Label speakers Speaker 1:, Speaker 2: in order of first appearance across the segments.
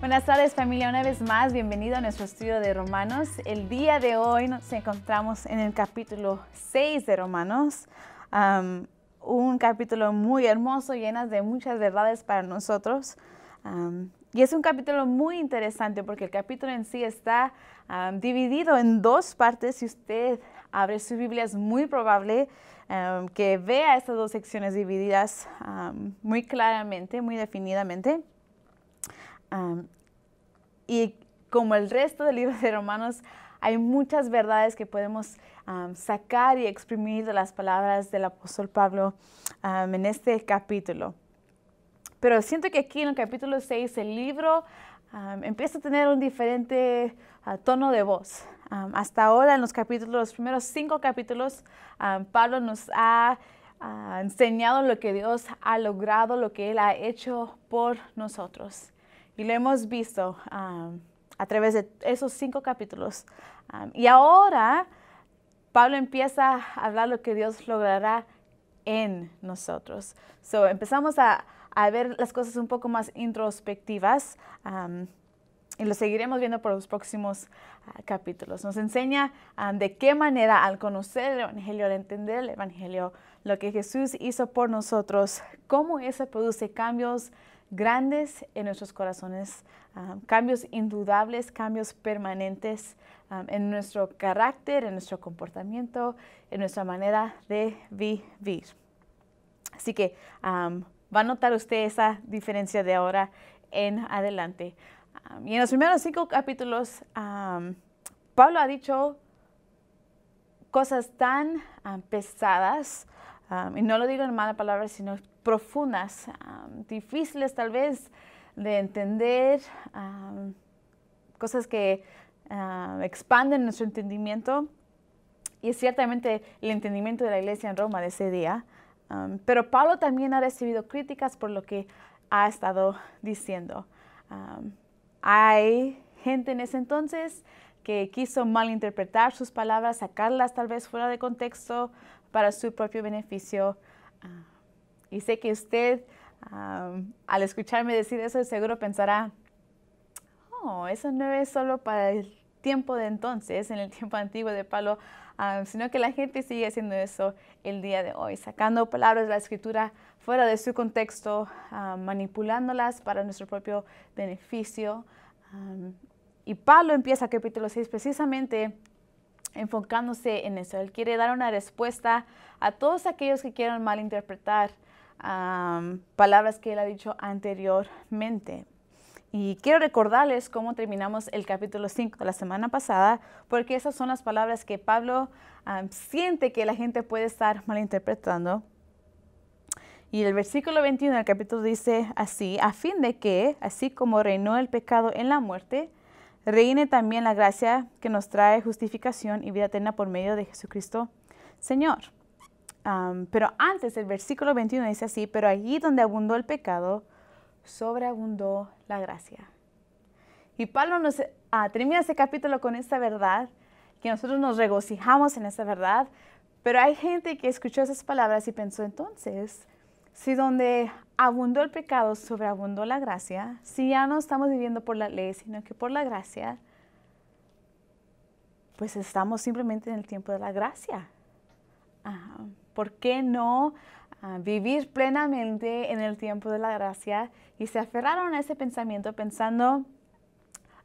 Speaker 1: Buenas tardes familia, una vez más, bienvenido a nuestro estudio de Romanos. El día de hoy nos encontramos en el capítulo 6 de Romanos, un capítulo muy hermoso, lleno de muchas verdades para nosotros. y es un capítulo muy interesante porque el capítulo en sí está dividido en dos partes. Si usted abre su Biblia, es muy probable em, que vea estas dos secciones divididas muy claramente, muy definidamente. y como el resto del libro de Romanos, hay muchas verdades que podemos sacar y exprimir de las palabras del apóstol Pablo en este capítulo. Pero siento que aquí en el capítulo 6 el libro empieza a tener un diferente ah, tono de voz hasta ahora, en los capítulos, los primeros cinco capítulos, Pablo nos ha ah, enseñado lo que Dios ha logrado, lo que Él ha hecho por nosotros. Y lo hemos visto a través de esos cinco capítulos. y ahora, Pablo empieza a hablar lo que Dios logrará en nosotros. empezamos a, ver las cosas un poco más introspectivas y lo seguiremos viendo por los próximos ah, capítulos. Nos enseña ah, de qué manera al conocer el Evangelio, al entender el Evangelio, lo que Jesús hizo por nosotros, cómo eso produce cambios grandes en nuestros corazones, ah, cambios indudables, cambios permanentes en nuestro carácter, en nuestro comportamiento, en nuestra manera de vivir. Así que va a notar usted esa diferencia de ahora en adelante y en los primeros cinco capítulos, Pablo ha dicho cosas tan pesadas, y no lo digo en malas palabras, sino profundas, difíciles tal vez de entender, cosas que expanden nuestro entendimiento y ciertamente el entendimiento de la iglesia en Roma de ese día. pero Pablo también ha recibido críticas por lo que ha estado diciendo. Hay gente en ese entonces que quiso malinterpretar sus palabras, sacarlas tal vez fuera de contexto para su propio beneficio. Ah, y sé que usted, al escucharme decir eso, seguro pensará, oh, eso no es solo para el tiempo de entonces, en el tiempo antiguo de Pablo, Ah, sino que la gente sigue haciendo eso el día de hoy, sacando palabras de la escritura fuera de su contexto, ah, manipulándolas para nuestro propio beneficio. y Pablo empieza capítulo 6 precisamente enfocándose en eso. Él quiere dar una respuesta a todos aquellos que quieran malinterpretar palabras que él ha dicho anteriormente. Y quiero recordarles cómo terminamos el capítulo 5 de la semana pasada, porque esas son las palabras que Pablo siente que la gente puede estar malinterpretando. Y el versículo 21 del capítulo dice así, a fin de que, así como reinó el pecado en la muerte, reine también la gracia que nos trae justificación y vida eterna por medio de Jesucristo, Señor. pero antes el versículo 21 dice así, pero allí donde abundó el pecado, sobreabundó la gracia. Y Pablo nos ah, termina ese capítulo con esta verdad, que nosotros nos regocijamos en esta verdad, pero hay gente que escuchó esas palabras y pensó entonces, si donde abundó el pecado, sobreabundó la gracia, si ya no estamos viviendo por la ley, sino que por la gracia, pues estamos simplemente en el tiempo de la gracia. ¿Por qué no vivir plenamente en el tiempo de la gracia y se aferraron a ese pensamiento pensando,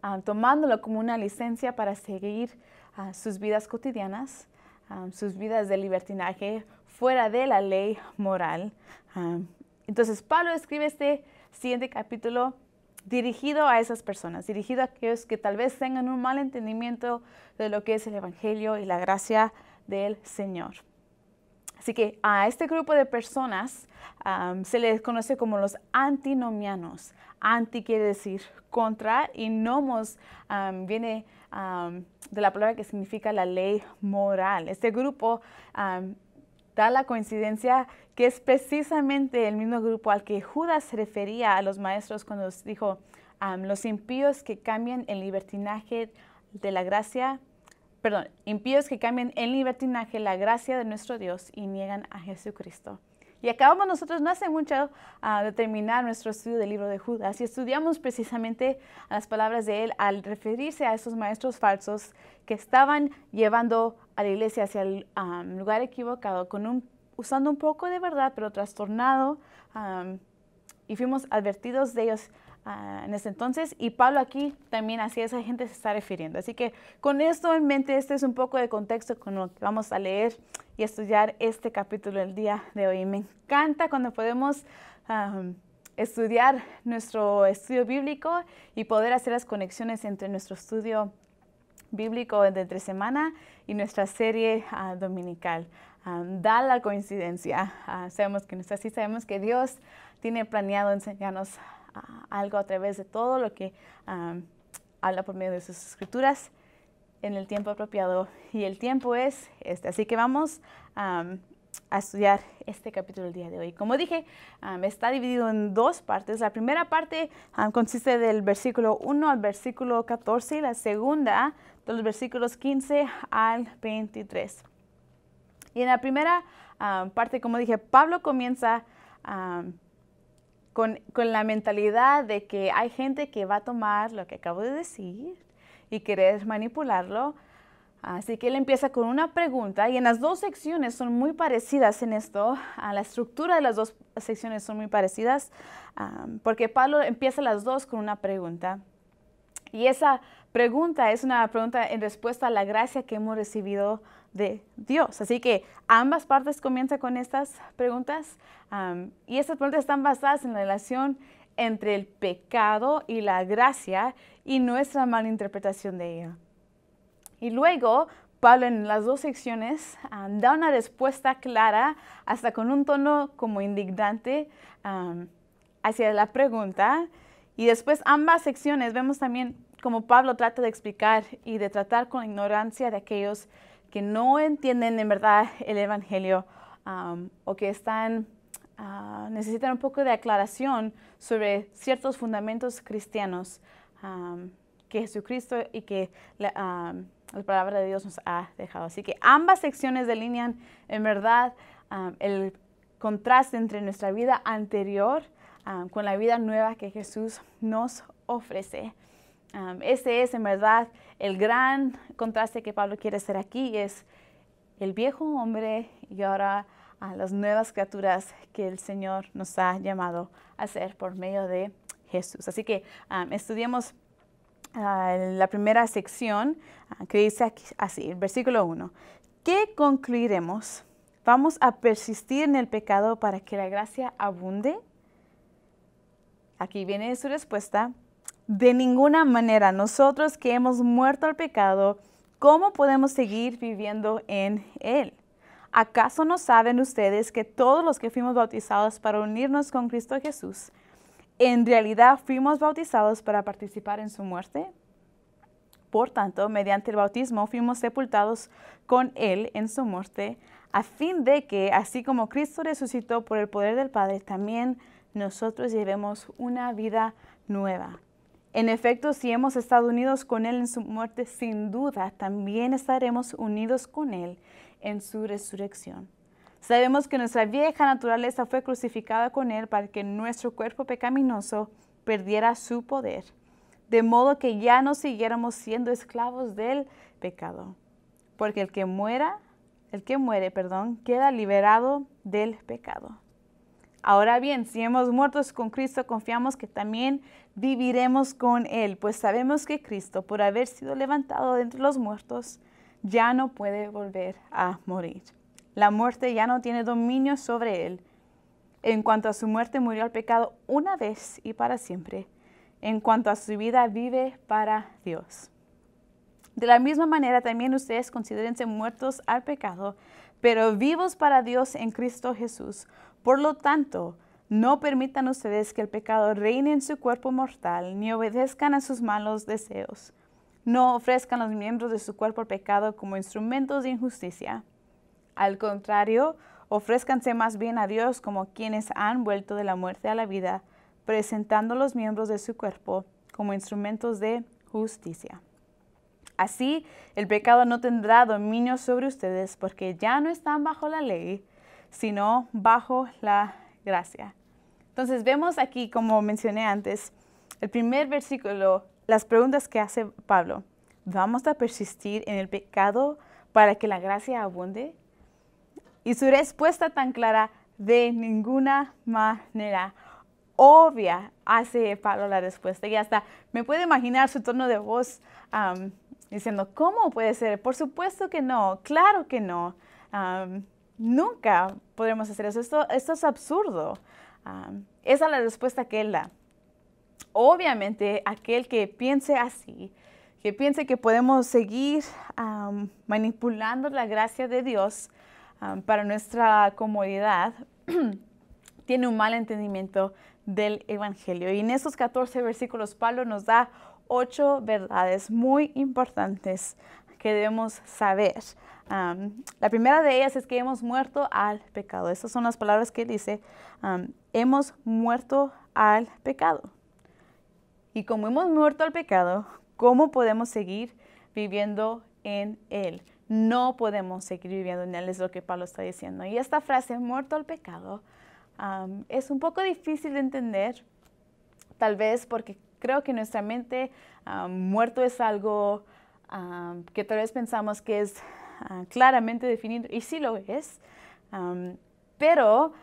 Speaker 1: ah, tomándolo como una licencia para seguir ah, sus vidas cotidianas, ah, sus vidas de libertinaje fuera de la ley moral. entonces Pablo escribe este siguiente capítulo dirigido a esas personas, dirigido a aquellos que tal vez tengan un mal entendimiento de lo que es el Evangelio y la gracia del Señor. Así que a este grupo de personas se les conoce como los antinomianos. Anti quiere decir contra y nomos viene de la palabra que significa la ley moral. Este grupo da la coincidencia que es precisamente el mismo grupo al que Judas se refería a los maestros cuando dijo, los impíos que cambian el libertinaje de la gracia perdón, impíos que cambien en libertinaje la gracia de nuestro Dios y niegan a Jesucristo. Y acabamos nosotros no hace mucho a de terminar nuestro estudio del libro de Judas y estudiamos precisamente las palabras de él al referirse a esos maestros falsos que estaban llevando a la iglesia hacia el lugar equivocado, con un, usando un poco de verdad, pero trastornado. y fuimos advertidos de ellos Ah, en ese entonces. Y Pablo aquí también hacia esa gente se está refiriendo. Así que con esto en mente, este es un poco de contexto con lo que vamos a leer y estudiar este capítulo el día de hoy. Me encanta cuando podemos ah, estudiar nuestro estudio bíblico y poder hacer las conexiones entre nuestro estudio bíblico de entre semana y nuestra serie ah, dominical. da la coincidencia. sabemos que es así. sabemos que Dios tiene planeado enseñarnos algo a través de todo lo que habla por medio de sus escrituras en el tiempo apropiado. Y el tiempo es este. Así que vamos a estudiar este capítulo el día de hoy. Como dije, está dividido en dos partes. La primera parte consiste del versículo 1 al versículo 14 y la segunda de los versículos 15 al 23. Y en la primera parte, como dije, Pablo comienza con, con, la mentalidad de que hay gente que va a tomar lo que acabo de decir y querer manipularlo. Así que él empieza con una pregunta y en las dos secciones son muy parecidas en esto, a ah, la estructura de las dos secciones son muy parecidas, ah, porque Pablo empieza las dos con una pregunta. Y esa pregunta es una pregunta en respuesta a la gracia que hemos recibido de Dios. Así que ambas partes comienzan con estas preguntas y estas preguntas están basadas en la relación entre el pecado y la gracia y nuestra mala interpretación de ella. Y luego, Pablo en las dos secciones da una respuesta clara, hasta con un tono como indignante hacia la pregunta. Y después ambas secciones vemos también como Pablo trata de explicar y de tratar con ignorancia de aquellos que no entienden en verdad el Evangelio um, o que están, uh, necesitan un poco de aclaración sobre ciertos fundamentos cristianos um, que Jesucristo y que um, la, palabra de Dios nos ha dejado. Así que ambas secciones delinean en verdad el contraste entre nuestra vida anterior con la vida nueva que Jesús nos ofrece ese es en verdad el gran contraste que Pablo quiere hacer aquí, es el viejo hombre y ahora a las nuevas criaturas que el Señor nos ha llamado a ser por medio de Jesús. Así que estudiemos ah, la primera sección ah, que dice así, el versículo 1. ¿Qué concluiremos? ¿Vamos a persistir en el pecado para que la gracia abunde? Aquí viene su respuesta. De ninguna manera, nosotros que hemos muerto al pecado, ¿cómo podemos seguir viviendo en Él? ¿Acaso no saben ustedes que todos los que fuimos bautizados para unirnos con Cristo Jesús, en realidad fuimos bautizados para participar en su muerte? Por tanto, mediante el bautismo fuimos sepultados con Él en su muerte, a fin de que, así como Cristo resucitó por el poder del Padre, también nosotros llevemos una vida nueva. En efecto, si hemos estado unidos con Él en su muerte, sin duda también estaremos unidos con Él en su resurrección. Sabemos que nuestra vieja naturaleza fue crucificada con Él para que nuestro cuerpo pecaminoso perdiera su poder, de modo que ya no siguiéramos siendo esclavos del pecado. Porque el que muera, el que muere, perdón, queda liberado del pecado. Ahora bien, si hemos muerto con Cristo, confiamos que también viviremos con Él, pues sabemos que Cristo, por haber sido levantado de entre los muertos, ya no puede volver a morir. La muerte ya no tiene dominio sobre Él. En cuanto a su muerte, murió al pecado una vez y para siempre. En cuanto a su vida, vive para Dios. De la misma manera también ustedes considérense muertos al pecado, pero vivos para Dios en Cristo Jesús. Por lo tanto, no permitan ustedes que el pecado reine en su cuerpo mortal, ni obedezcan a sus malos deseos. No ofrezcan los miembros de su cuerpo al pecado como instrumentos de injusticia. Al contrario, ofrézcanse más bien a Dios como quienes han vuelto de la muerte a la vida, presentando los miembros de su cuerpo como instrumentos de justicia. Así, el pecado no tendrá dominio sobre ustedes porque ya no están bajo la ley, sino bajo la gracia. Entonces vemos aquí, como mencioné antes, el primer versículo, las preguntas que hace Pablo. ¿Vamos a persistir en el pecado para que la gracia abunde? Y su respuesta tan clara, de ninguna manera obvia hace Pablo la respuesta. Y hasta me puedo imaginar su tono de voz diciendo, ¿cómo puede ser? Por supuesto que no, claro que no. nunca podremos hacer eso, esto, es absurdo. esa es la respuesta que él da. Obviamente, aquel que piense así, que piense que podemos seguir manipulando la gracia de Dios para nuestra comodidad, tiene un mal entendimiento del Evangelio. Y en esos 14 versículos, Pablo nos da ocho verdades muy importantes que debemos saber. la primera de ellas es que hemos muerto al pecado. Estas son las palabras que dice, hemos muerto al pecado. Y como hemos muerto al pecado, ¿cómo podemos seguir viviendo en él? No podemos seguir viviendo en él, es lo que Pablo está diciendo. Y esta frase, muerto al pecado, es un poco difícil de entender, tal vez porque creo que nuestra mente ah, muerto es algo ah, que tal vez pensamos que es ah, claramente definido, y sí lo es, pero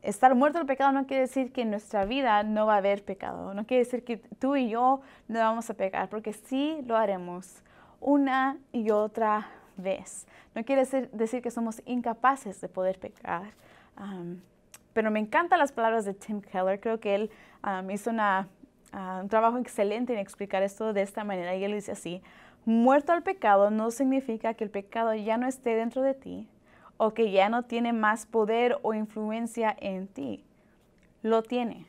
Speaker 1: estar muerto del pecado no quiere decir que en nuestra vida no va a haber pecado, no quiere decir que tú y yo no vamos a pecar, porque sí lo haremos una y otra vez. No quiere decir, decir que somos incapaces de poder pecar pero me encantan las palabras de Tim Keller. Creo que él hizo una Ah, un trabajo excelente en explicar esto de esta manera y él dice así, muerto al pecado no significa que el pecado ya no esté dentro de ti o que ya no tiene más poder o influencia en ti. Lo tiene,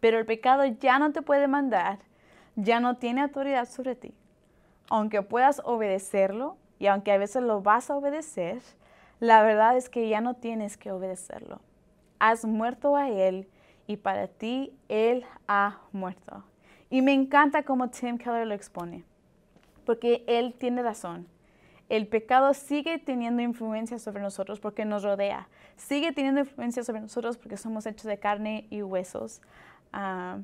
Speaker 1: pero el pecado ya no te puede mandar, ya no tiene autoridad sobre ti. Aunque puedas obedecerlo y aunque a veces lo vas a obedecer, la verdad es que ya no tienes que obedecerlo. Has muerto a él y para ti Él ha muerto. Y me encanta cómo Tim Keller lo expone, porque Él tiene razón. El pecado sigue teniendo influencia sobre nosotros porque nos rodea, sigue teniendo influencia sobre nosotros porque somos hechos de carne y huesos. Ah,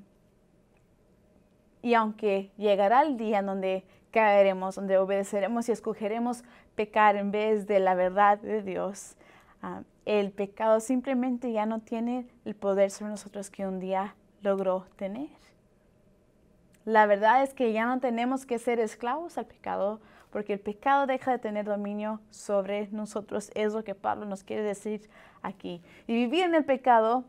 Speaker 1: y aunque llegará el día en donde caeremos, donde obedeceremos y escogeremos pecar en vez de la verdad de Dios, Ah, el pecado simplemente ya no tiene el poder sobre nosotros que un día logró tener. La verdad es que ya no tenemos que ser esclavos al pecado, porque el pecado deja de tener dominio sobre nosotros. Es lo que Pablo nos quiere decir aquí. Y vivir en el pecado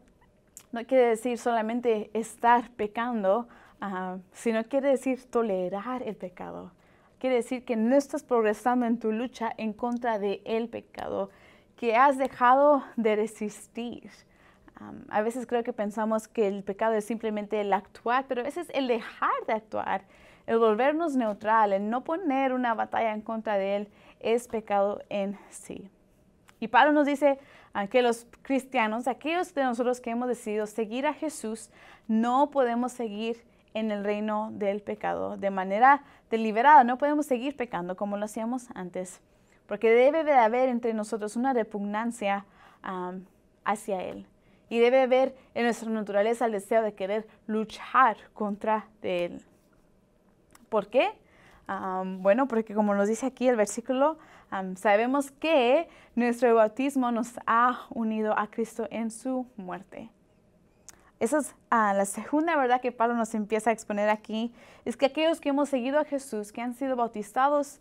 Speaker 1: no quiere decir solamente estar pecando, ah, sino quiere decir tolerar el pecado. Quiere decir que no estás progresando en tu lucha en contra del el pecado, que has dejado de resistir. a veces creo que pensamos que el pecado es simplemente el actuar, pero a veces el dejar de actuar, el volvernos neutral, el no poner una batalla en contra de él, es pecado en sí. Y Pablo nos dice que los cristianos, aquellos de nosotros que hemos decidido seguir a Jesús, no podemos seguir en el reino del pecado de manera deliberada, no podemos seguir pecando como lo hacíamos antes porque debe de haber entre nosotros una repugnancia hacia Él. Y debe haber en nuestra naturaleza el deseo de querer luchar contra Él. ¿Por qué? bueno, porque como nos dice aquí el versículo, sabemos que nuestro bautismo nos ha unido a Cristo en su muerte. Esa es ah, la segunda verdad que Pablo nos empieza a exponer aquí, es que aquellos que hemos seguido a Jesús, que han sido bautizados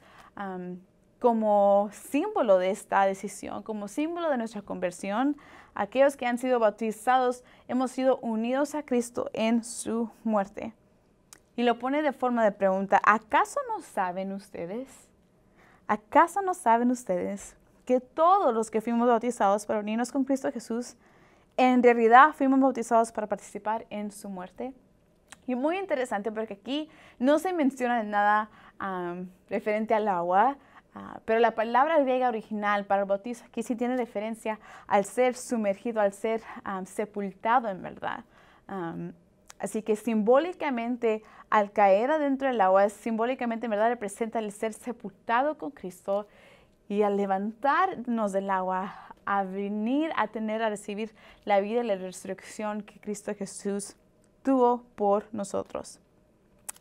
Speaker 1: como símbolo de esta decisión, como símbolo de nuestra conversión, aquellos que han sido bautizados hemos sido unidos a Cristo en su muerte. Y lo pone de forma de pregunta, ¿acaso no saben ustedes? ¿Acaso no saben ustedes que todos los que fuimos bautizados para unirnos con Cristo Jesús, en realidad fuimos bautizados para participar en su muerte? Y muy interesante porque aquí no se menciona nada referente al agua, Ah, pero la palabra griega original para el bautizo aquí sí tiene referencia al ser sumergido, al ser sepultado en verdad. así que simbólicamente, al caer adentro del agua, simbólicamente en verdad representa el ser sepultado con Cristo y al levantarnos del agua, a venir a tener, a recibir la vida y la resurrección que Cristo Jesús tuvo por nosotros.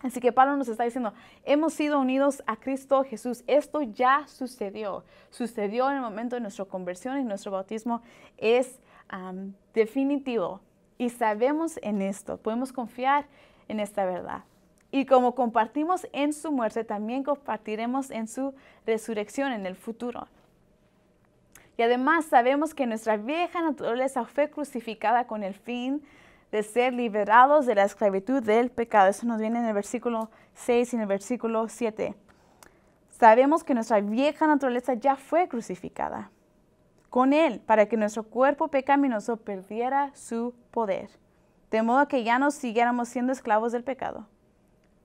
Speaker 1: Así que Pablo nos está diciendo, hemos sido unidos a Cristo Jesús. Esto ya sucedió. Sucedió en el momento de nuestra conversión y nuestro bautismo es definitivo. Y sabemos en esto, podemos confiar en esta verdad. Y como compartimos en su muerte, también compartiremos en su resurrección en el futuro. Y además sabemos que nuestra vieja naturaleza fue crucificada con el fin de ser liberados de la esclavitud del pecado. Eso nos viene en el versículo 6 y en el versículo 7. Sabemos que nuestra vieja naturaleza ya fue crucificada con Él para que nuestro cuerpo pecaminoso perdiera su poder, de modo que ya no siguiéramos siendo esclavos del pecado,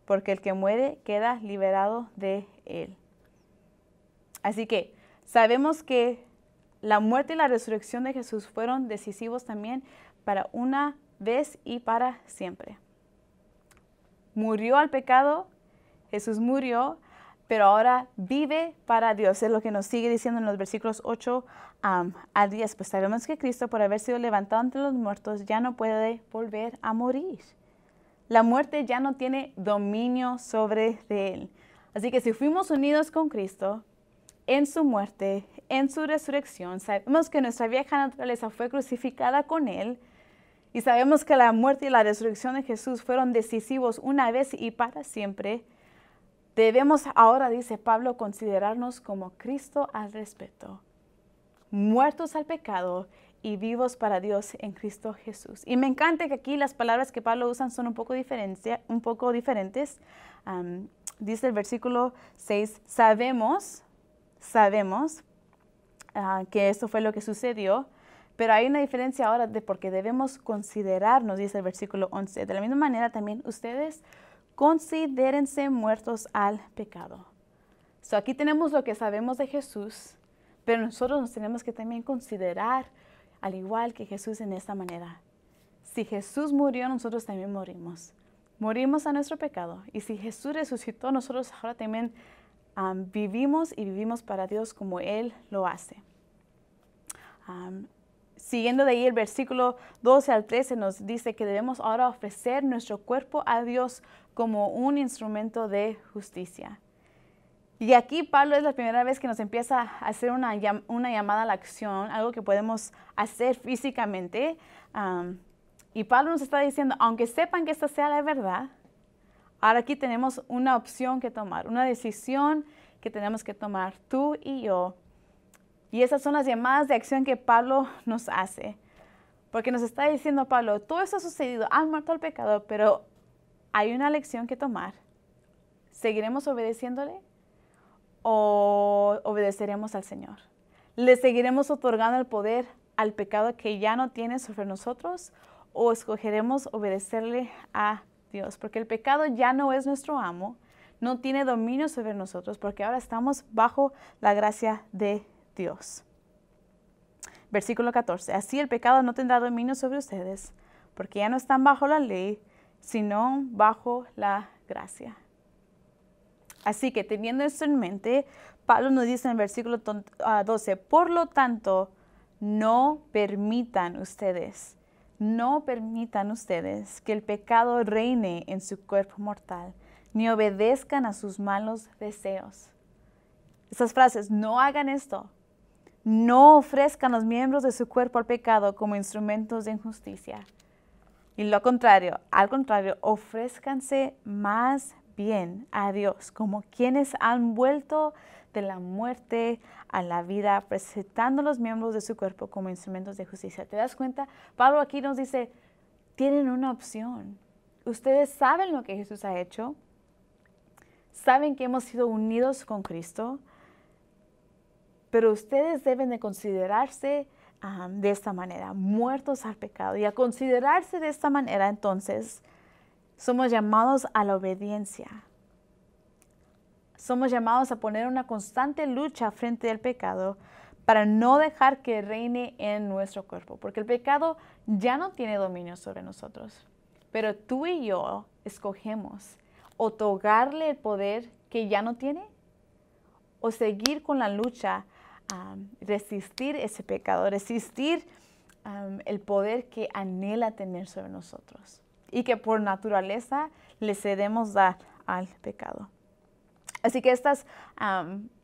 Speaker 1: porque el que muere queda liberado de Él. Así que sabemos que la muerte y la resurrección de Jesús fueron decisivos también para una vez y para siempre. Murió al pecado, Jesús murió, pero ahora vive para Dios. Es lo que nos sigue diciendo en los versículos 8 a 10. Pues sabemos que Cristo, por haber sido levantado entre los muertos, ya no puede volver a morir. La muerte ya no tiene dominio sobre él. Así que si fuimos unidos con Cristo en su muerte, en su resurrección, sabemos que nuestra vieja naturaleza fue crucificada con él, y sabemos que la muerte y la resurrección de Jesús fueron decisivos una vez y para siempre. Debemos ahora, dice Pablo, considerarnos como Cristo al respeto. muertos al pecado y vivos para Dios en Cristo Jesús. Y me encanta que aquí las palabras que Pablo usan son un poco, diferentes. dice el versículo 6, sabemos, sabemos ah, que esto fue lo que sucedió pero hay una diferencia ahora de porque debemos considerarnos, dice el versículo 11. De la misma manera también ustedes considérense muertos al pecado. aquí tenemos lo que sabemos de Jesús, pero nosotros nos tenemos que también considerar al igual que Jesús en esta manera. Si Jesús murió, nosotros también morimos. Morimos a nuestro pecado. Y si Jesús resucitó, nosotros ahora también vivimos y vivimos para Dios como Él lo hace. Um, siguiendo de ahí el versículo 12 al 13 nos dice que debemos ahora ofrecer nuestro cuerpo a Dios como un instrumento de justicia. Y aquí Pablo es la primera vez que nos empieza a hacer una, una llamada a la acción, algo que podemos hacer físicamente. y Pablo nos está diciendo, aunque sepan que esta sea la verdad, ahora aquí tenemos una opción que tomar, una decisión que tenemos que tomar tú y yo y esas son las llamadas de acción que Pablo nos hace. Porque nos está diciendo Pablo, todo eso ha sucedido, han muerto el pecado, pero hay una lección que tomar. ¿Seguiremos obedeciéndole o obedeceremos al Señor? ¿Le seguiremos otorgando el poder al pecado que ya no tiene sobre nosotros o escogeremos obedecerle a Dios? Porque el pecado ya no es nuestro amo, no tiene dominio sobre nosotros porque ahora estamos bajo la gracia de Dios. Dios. Versículo 14. Así el pecado no tendrá dominio sobre ustedes, porque ya no están bajo la ley, sino bajo la gracia. Así que teniendo esto en mente, Pablo nos dice en el versículo 12, ah, por lo tanto, no permitan ustedes, no permitan ustedes que el pecado reine en su cuerpo mortal, ni obedezcan a sus malos deseos. Esas frases, no hagan esto, no ofrezcan los miembros de su cuerpo al pecado como instrumentos de injusticia. Y lo contrario, al contrario, ofrézcanse más bien a Dios como quienes han vuelto de la muerte a la vida, presentando los miembros de su cuerpo como instrumentos de justicia. ¿Te das cuenta? Pablo aquí nos dice, tienen una opción. Ustedes saben lo que Jesús ha hecho, saben que hemos sido unidos con Cristo, pero ustedes deben de considerarse de esta manera, muertos al pecado. Y a considerarse de esta manera, entonces, somos llamados a la obediencia. Somos llamados a poner una constante lucha frente al pecado para no dejar que reine en nuestro cuerpo, porque el pecado ya no tiene dominio sobre nosotros. Pero tú y yo escogemos otorgarle el poder que ya no tiene o seguir con la lucha resistir ese pecado, resistir el poder que anhela tener sobre nosotros y que por naturaleza le cedemos dar al pecado. Así que estas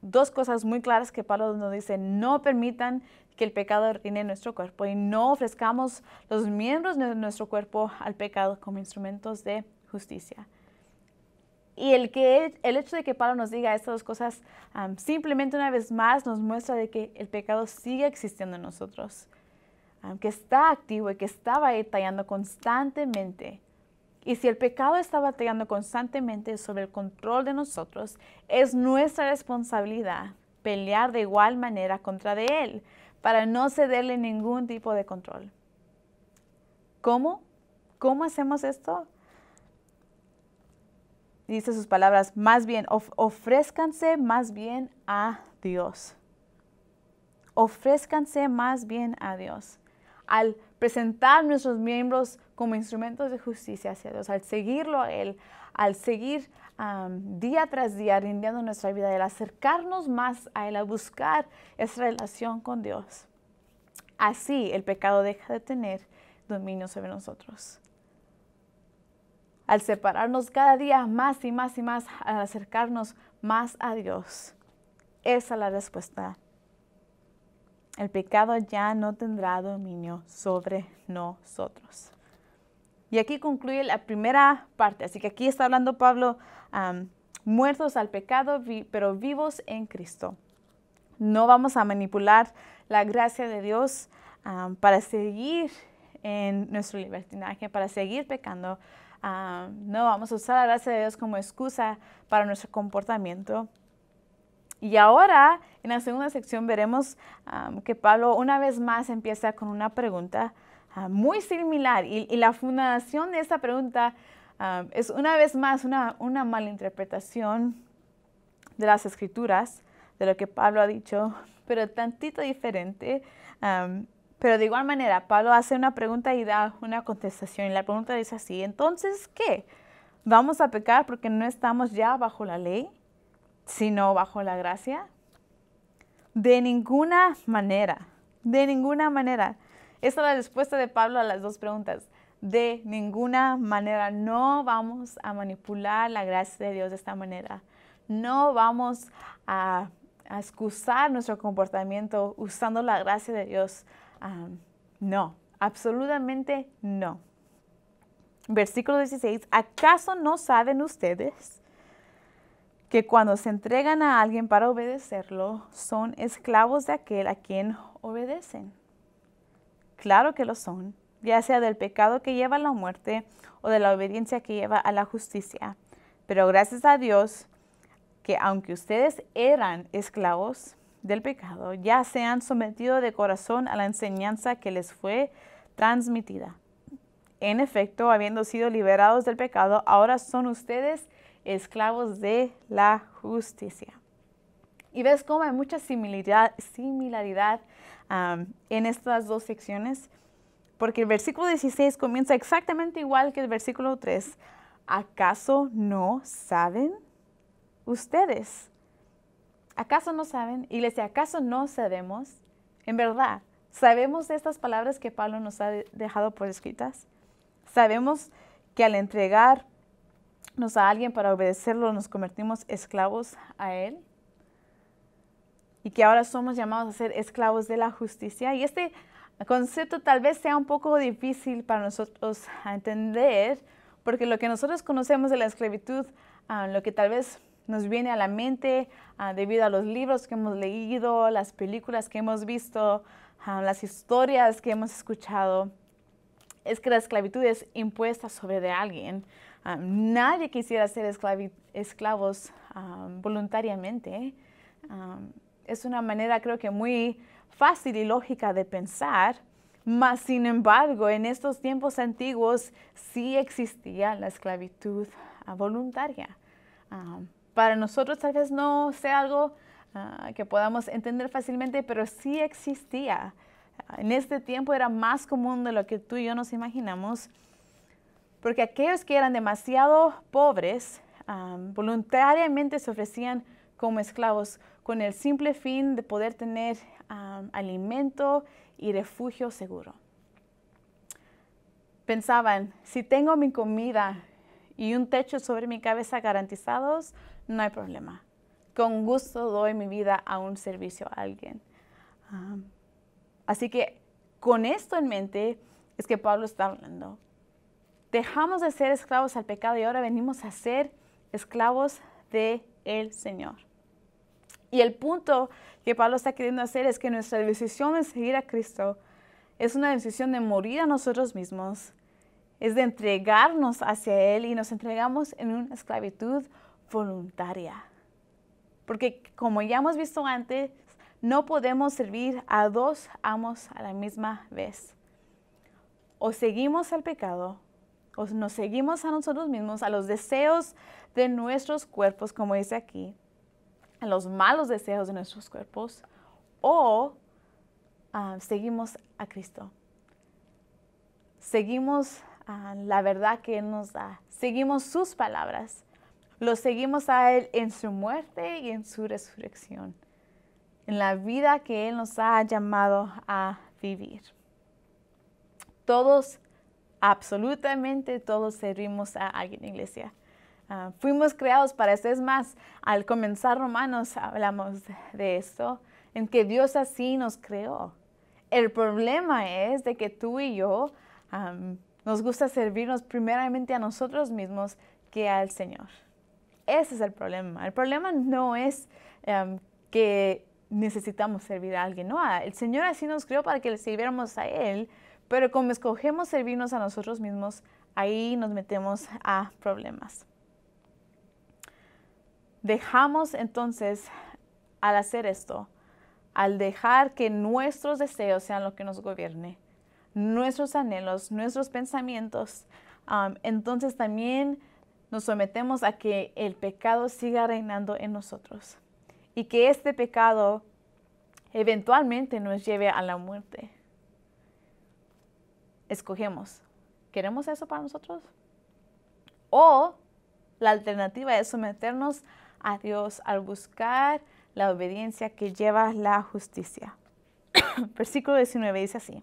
Speaker 1: dos cosas muy claras que Pablo nos dice, no permitan que el pecado reine en nuestro cuerpo y no ofrezcamos los miembros de nuestro cuerpo al pecado como instrumentos de justicia. Y el, hecho de que Pablo nos diga estas dos cosas simplemente una vez más nos muestra de que el pecado sigue existiendo en nosotros, aunque que está activo y que está batallando constantemente. Y si el pecado está batallando constantemente sobre el control de nosotros, es nuestra responsabilidad pelear de igual manera contra de él para no cederle ningún tipo de control. ¿Cómo? ¿Cómo hacemos esto? dice sus palabras, más bien, ofrézcanse más bien a Dios. Ofrézcanse más bien a Dios. Al presentar nuestros miembros como instrumentos de justicia hacia Dios, al seguirlo a Él, al seguir día tras día rindiendo nuestra vida, al acercarnos más a Él, a buscar esa relación con Dios. Así el pecado deja de tener dominio sobre nosotros al separarnos cada día más y más y más, al acercarnos más a Dios. Esa es la respuesta. El pecado ya no tendrá dominio sobre nosotros. Y aquí concluye la primera parte. Así que aquí está hablando Pablo, muertos al pecado, pero vivos en Cristo. No vamos a manipular la gracia de Dios para seguir en nuestro libertinaje, para seguir pecando, Ah, no vamos a usar la gracia de Dios como excusa para nuestro comportamiento. Y ahora, en la segunda sección, veremos ah, que Pablo una vez más empieza con una pregunta ah, muy similar. Y, la fundación de esta pregunta es una vez más una, mala interpretación de las escrituras, de lo que Pablo ha dicho, pero tantito diferente. Pero de igual manera, Pablo hace una pregunta y da una contestación. Y la pregunta dice así, entonces, ¿qué? ¿Vamos a pecar porque no estamos ya bajo la ley, sino bajo la gracia? De ninguna manera, de ninguna manera. Esta es la respuesta de Pablo a las dos preguntas. De ninguna manera, no vamos a manipular la gracia de Dios de esta manera. No vamos a excusar nuestro comportamiento usando la gracia de Dios Ah, no, absolutamente no. Versículo 16, ¿acaso no saben ustedes que cuando se entregan a alguien para obedecerlo, son esclavos de aquel a quien obedecen? Claro que lo son, ya sea del pecado que lleva a la muerte o de la obediencia que lleva a la justicia. Pero gracias a Dios que aunque ustedes eran esclavos, del pecado ya se han sometido de corazón a la enseñanza que les fue transmitida. En efecto, habiendo sido liberados del pecado, ahora son ustedes esclavos de la justicia. Y ves cómo hay mucha similaridad, en estas dos secciones, porque el versículo 16 comienza exactamente igual que el versículo 3. ¿Acaso no saben ustedes? ¿acaso no saben? Y les decía, ¿acaso no sabemos? En verdad, ¿sabemos de estas palabras que Pablo nos ha dejado por escritas? Sabemos que al entregarnos a alguien para obedecerlo, nos convertimos esclavos a él y que ahora somos llamados a ser esclavos de la justicia. Y este concepto tal vez sea un poco difícil para nosotros entender, porque lo que nosotros conocemos de la esclavitud, ah, lo que tal vez nos viene a la mente ah, debido a los libros que hemos leído, las películas que hemos visto, ah, las historias que hemos escuchado, es que la esclavitud es impuesta sobre de alguien. Ah, nadie quisiera ser esclavos voluntariamente. es una manera creo que muy fácil y lógica de pensar, mas sin embargo en estos tiempos antiguos sí existía la esclavitud voluntaria para nosotros tal vez no sea algo ah, que podamos entender fácilmente, pero sí existía. Ah, en este tiempo era más común de lo que tú y yo nos imaginamos, porque aquellos que eran demasiado pobres ah, voluntariamente se ofrecían como esclavos con el simple fin de poder tener alimento y refugio seguro. Pensaban, si tengo mi comida y un techo sobre mi cabeza garantizados, no hay problema. Con gusto doy mi vida a un servicio a alguien. así que con esto en mente es que Pablo está hablando. Dejamos de ser esclavos al pecado y ahora venimos a ser esclavos de el Señor. Y el punto que Pablo está queriendo hacer es que nuestra decisión de seguir a Cristo es una decisión de morir a nosotros mismos, es de entregarnos hacia Él y nos entregamos en una esclavitud voluntaria. Porque como ya hemos visto antes, no podemos servir a dos amos a la misma vez. O seguimos al pecado, o nos seguimos a nosotros mismos, a los deseos de nuestros cuerpos, como dice aquí, a los malos deseos de nuestros cuerpos, o ah, seguimos a Cristo. Seguimos ah, la verdad que Él nos da, seguimos sus palabras lo seguimos a Él en su muerte y en su resurrección, en la vida que Él nos ha llamado a vivir. Todos, absolutamente todos, servimos a alguien, iglesia. Ah, fuimos creados para esto. Es más, al comenzar Romanos hablamos de esto, en que Dios así nos creó. El problema es de que tú y yo ah, nos gusta servirnos primeramente a nosotros mismos que al Señor. Ese es el problema. El problema no es em, que necesitamos servir a alguien. No, ah, el Señor así nos creó para que le sirviéramos a Él, pero como escogemos servirnos a nosotros mismos, ahí nos metemos a problemas. Dejamos entonces, al hacer esto, al dejar que nuestros deseos sean lo que nos gobierne, nuestros anhelos, nuestros pensamientos, entonces también nos sometemos a que el pecado siga reinando en nosotros y que este pecado eventualmente nos lleve a la muerte. Escogemos, ¿queremos eso para nosotros? O la alternativa es someternos a Dios al buscar la obediencia que lleva la justicia. Versículo 19 dice así,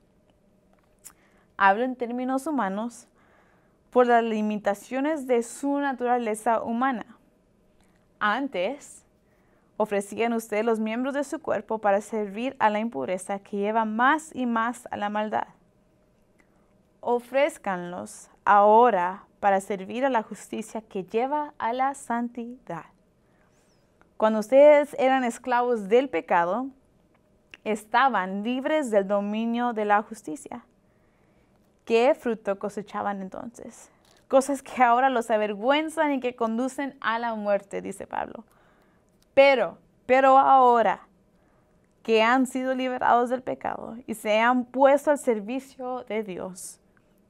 Speaker 1: hablo en términos humanos por las limitaciones de su naturaleza humana. Antes, ofrecían ustedes los miembros de su cuerpo para servir a la impureza que lleva más y más a la maldad. Ofrezcanlos ahora para servir a la justicia que lleva a la santidad. Cuando ustedes eran esclavos del pecado, estaban libres del dominio de la justicia. ¿Qué fruto cosechaban entonces? Cosas que ahora los avergüenzan y que conducen a la muerte, dice Pablo. Pero, pero ahora que han sido liberados del pecado y se han puesto al servicio de Dios,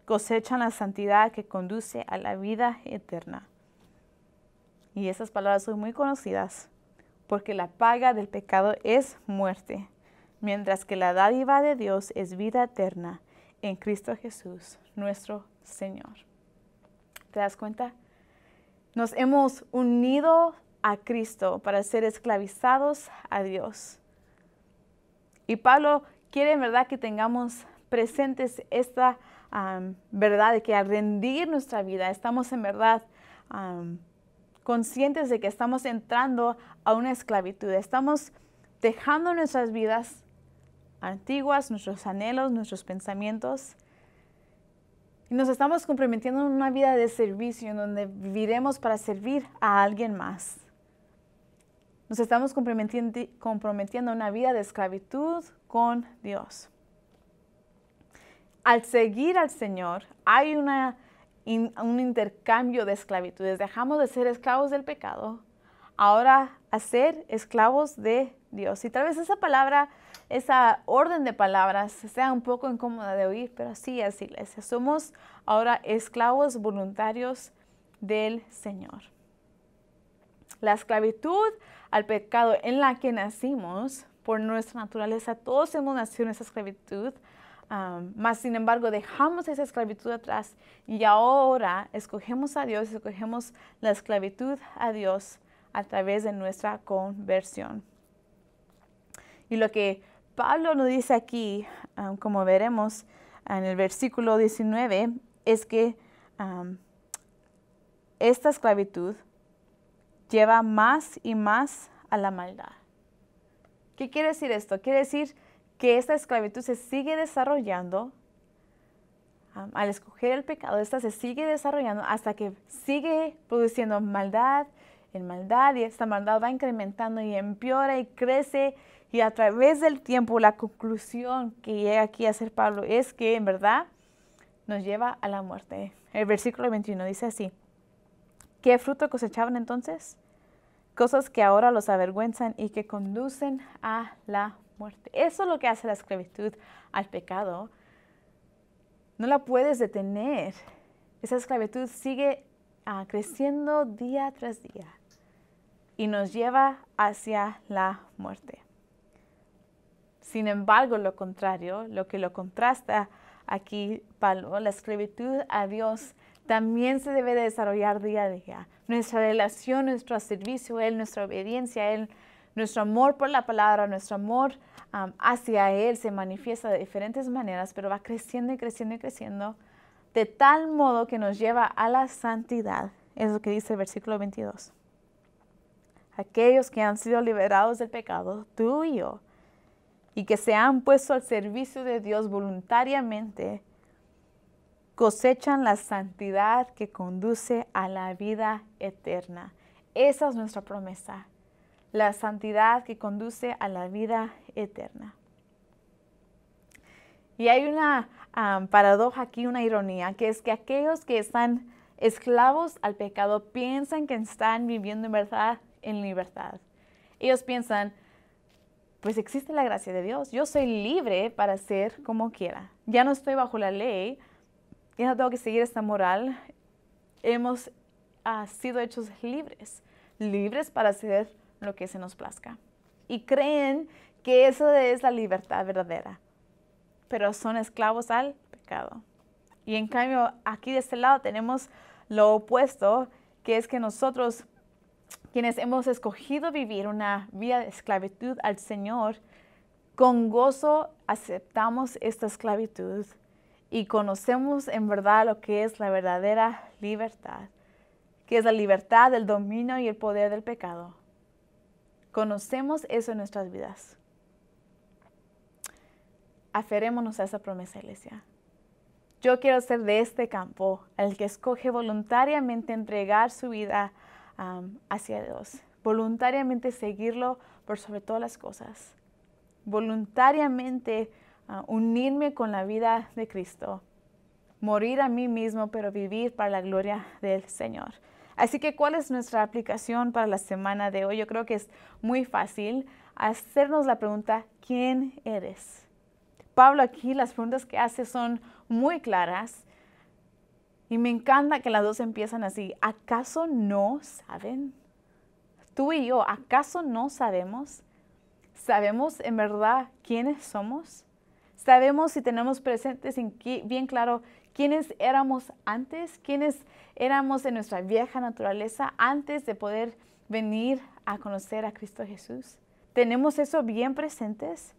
Speaker 1: cosechan la santidad que conduce a la vida eterna. Y esas palabras son muy conocidas, porque la paga del pecado es muerte, mientras que la dádiva de Dios es vida eterna en Cristo Jesús, nuestro Señor. ¿Te das cuenta? Nos hemos unido a Cristo para ser esclavizados a Dios. Y Pablo quiere en verdad que tengamos presentes esta verdad de que al rendir nuestra vida estamos en verdad conscientes de que estamos entrando a una esclavitud. Estamos dejando nuestras vidas antiguas, nuestros anhelos, nuestros pensamientos. Y nos estamos comprometiendo en una vida de servicio en donde viviremos para servir a alguien más. Nos estamos comprometiendo, en una vida de esclavitud con Dios. Al seguir al Señor hay una, un intercambio de esclavitudes. Dejamos de ser esclavos del pecado, ahora a ser esclavos de Dios. Y tal vez esa palabra, esa orden de palabras sea un poco incómoda de oír, pero así es, iglesia. Somos ahora esclavos voluntarios del Señor. La esclavitud al pecado en la que nacimos por nuestra naturaleza, todos hemos nacido en esa esclavitud, más mas sin embargo dejamos esa esclavitud atrás y ahora escogemos a Dios, escogemos la esclavitud a Dios a través de nuestra conversión. Y lo que Pablo nos dice aquí, um, como veremos en el versículo 19, es que um, esta esclavitud lleva más y más a la maldad. ¿Qué quiere decir esto? Quiere decir que esta esclavitud se sigue desarrollando um, al escoger el pecado. Esta se sigue desarrollando hasta que sigue produciendo maldad en maldad y esta maldad va incrementando y empeora y crece y a través del tiempo, la conclusión que llega aquí a ser Pablo es que en verdad nos lleva a la muerte. El versículo 21 dice así, ¿qué fruto cosechaban entonces? Cosas que ahora los avergüenzan y que conducen a la muerte. Eso es lo que hace la esclavitud al pecado. No la puedes detener. Esa esclavitud sigue ah, creciendo día tras día y nos lleva hacia la muerte. Sin embargo, lo contrario, lo que lo contrasta aquí, la esclavitud a Dios también se debe de desarrollar día a día. Nuestra relación, nuestro servicio a Él, nuestra obediencia a Él, nuestro amor por la palabra, nuestro amor hacia Él se manifiesta de diferentes maneras, pero va creciendo y creciendo y creciendo, de tal modo que nos lleva a la santidad. Es lo que dice el versículo 22. Aquellos que han sido liberados del pecado, tú y yo, y que se han puesto al servicio de Dios voluntariamente cosechan la santidad que conduce a la vida eterna. Esa es nuestra promesa, la santidad que conduce a la vida eterna. Y hay una paradoja aquí, una ironía, que es que aquellos que están esclavos al pecado piensan que están viviendo en verdad en libertad. Ellos piensan, pues existe la gracia de Dios. Yo soy libre para hacer como quiera. Ya no estoy bajo la ley, ya no tengo que seguir esta moral. Hemos ah, sido hechos libres, libres para hacer lo que se nos plazca. Y creen que eso es la libertad verdadera, pero son esclavos al pecado. Y en cambio, aquí de este lado tenemos lo opuesto, que es que nosotros quienes hemos escogido vivir una vida de esclavitud al Señor, con gozo aceptamos esta esclavitud y conocemos en verdad lo que es la verdadera libertad, que es la libertad del dominio y el poder del pecado. Conocemos eso en nuestras vidas. Aferémonos a esa promesa, iglesia. Yo quiero ser de este campo, el que escoge voluntariamente entregar su vida hacia Dios. Voluntariamente seguirlo por sobre todas las cosas. Voluntariamente ah, unirme con la vida de Cristo. Morir a mí mismo, pero vivir para la gloria del Señor. Así que, ¿cuál es nuestra aplicación para la semana de hoy? Yo creo que es muy fácil hacernos la pregunta, ¿quién eres? Pablo aquí las preguntas que hace son muy claras y me encanta que las dos empiezan así. ¿Acaso no saben? Tú y yo, ¿acaso no sabemos? ¿Sabemos en verdad quiénes somos? ¿Sabemos si tenemos presentes en bien claro quiénes éramos antes? ¿Quiénes éramos en nuestra vieja naturaleza antes de poder venir a conocer a Cristo Jesús? ¿Tenemos eso bien presentes?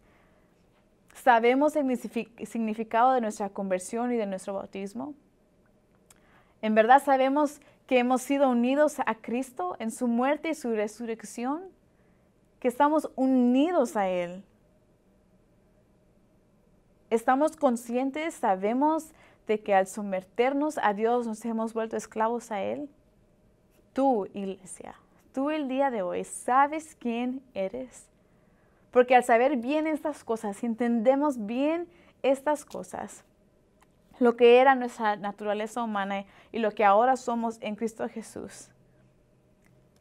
Speaker 1: ¿Sabemos el significado de nuestra conversión y de nuestro bautismo? ¿En verdad sabemos que hemos sido unidos a Cristo en su muerte y su resurrección? ¿Que estamos unidos a Él? ¿Estamos conscientes, sabemos de que al someternos a Dios nos hemos vuelto esclavos a Él? Tú, iglesia, tú el día de hoy sabes quién eres. Porque al saber bien estas cosas, entendemos bien estas cosas, lo que era nuestra naturaleza humana y lo que ahora somos en Cristo Jesús,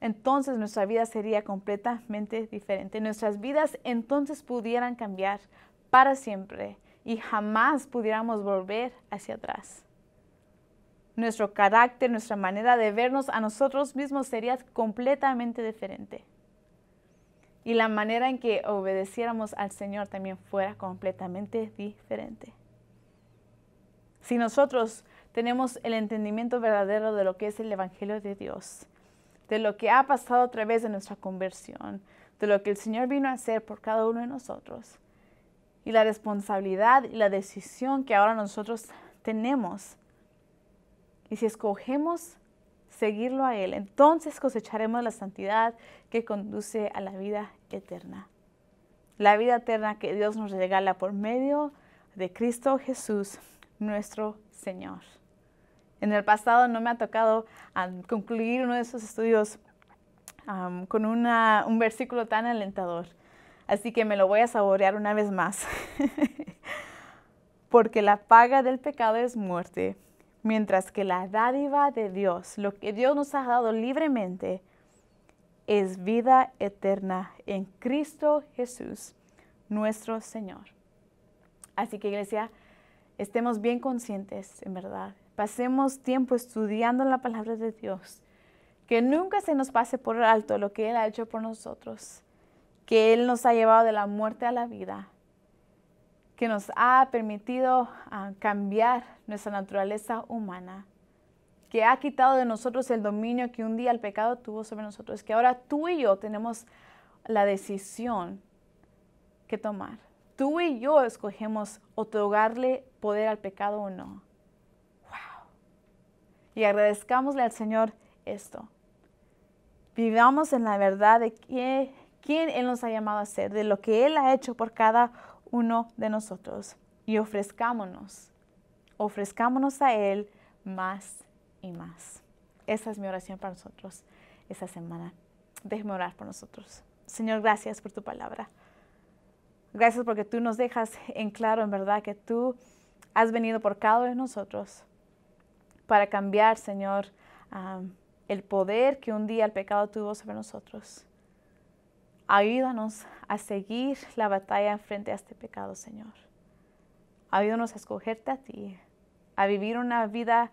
Speaker 1: entonces nuestra vida sería completamente diferente. Nuestras vidas entonces pudieran cambiar para siempre y jamás pudiéramos volver hacia atrás. Nuestro carácter, nuestra manera de vernos a nosotros mismos sería completamente diferente. Y la manera en que obedeciéramos al Señor también fuera completamente diferente. Si nosotros tenemos el entendimiento verdadero de lo que es el Evangelio de Dios, de lo que ha pasado a través de nuestra conversión, de lo que el Señor vino a hacer por cada uno de nosotros, y la responsabilidad y la decisión que ahora nosotros tenemos. Y si escogemos seguirlo a Él, entonces cosecharemos la santidad que conduce a la vida eterna. La vida eterna que Dios nos regala por medio de Cristo Jesús, nuestro Señor. En el pasado no me ha tocado ah, concluir uno de esos estudios con un versículo tan alentador, así que me lo voy a saborear una vez más. Porque la paga del pecado es muerte, mientras que la dádiva de Dios, lo que Dios nos ha dado libremente, es vida eterna en Cristo Jesús, nuestro Señor. Así que iglesia, estemos bien conscientes, en verdad. Pasemos tiempo estudiando la palabra de Dios. Que nunca se nos pase por alto lo que Él ha hecho por nosotros. Que Él nos ha llevado de la muerte a la vida. Que nos ha permitido ah, cambiar nuestra naturaleza humana que ha quitado de nosotros el dominio que un día el pecado tuvo sobre nosotros, que ahora tú y yo tenemos la decisión que tomar tú y yo escogemos otorgarle poder al pecado o no. Wow. Y agradezcamosle al Señor esto. Vivamos en la verdad de quién Él nos ha llamado a ser, de lo que Él ha hecho por cada uno de nosotros. Y ofrezcámonos, ofrezcámonos a Él más y más. Esa es mi oración para nosotros esta semana. Déjeme orar por nosotros. Señor, gracias por tu palabra. Gracias porque tú nos dejas en claro, en verdad, que tú has venido por cada uno de nosotros para cambiar, Señor, el poder que un día el pecado tuvo sobre nosotros. Ayúdanos a seguir la batalla frente a este pecado, Señor. Ayúdanos a escogerte a ti, a vivir una vida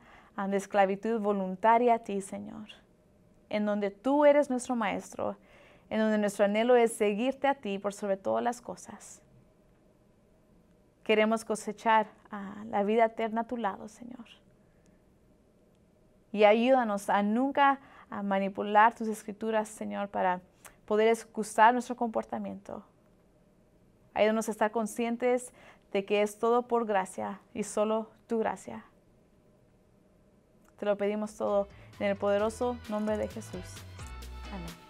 Speaker 1: de esclavitud voluntaria a ti, Señor, en donde tú eres nuestro Maestro en donde nuestro anhelo es seguirte a ti por sobre todas las cosas. Queremos cosechar a la vida eterna a tu lado, Señor. Y ayúdanos a nunca a manipular tus escrituras, Señor, para poder excusar nuestro comportamiento. Ayúdanos a estar conscientes de que es todo por gracia y solo tu gracia. Te lo pedimos todo en el poderoso nombre de Jesús. Amén.